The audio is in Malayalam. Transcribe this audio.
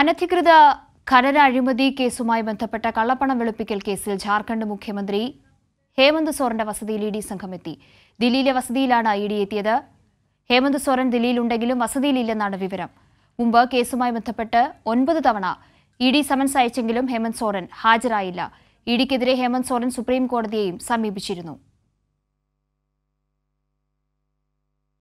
അനധികൃത ഖനന അഴിമതി കേസുമായി ബന്ധപ്പെട്ട കള്ളപ്പണം വെളുപ്പിക്കൽ കേസിൽ ജാർഖണ്ഡ് മുഖ്യമന്ത്രി ഹേമന്ത് സോറന്റെ വസതിയിൽ ഇ ഡി സംഘം എത്തി ദില്ലിയിലെ വസതിയിലാണ് ഇ ഡി എത്തിയത് ഹേമന്ത് സോറൻ ദില്ലിയിലുണ്ടെങ്കിലും വസതിയിലില്ലെന്നാണ് വിവരം മുമ്പ് കേസുമായി ബന്ധപ്പെട്ട് ഒൻപത് തവണ ഇ ഡി സമൻസ് അയച്ചെങ്കിലും ഹേമന്ത് സോറൻ ഹാജരായില്ല ഡിക്കെതിരെ ഹേമന്ത് സോറൻ സുപ്രീം കോടതിയെയും സമീപിച്ചിരുന്നു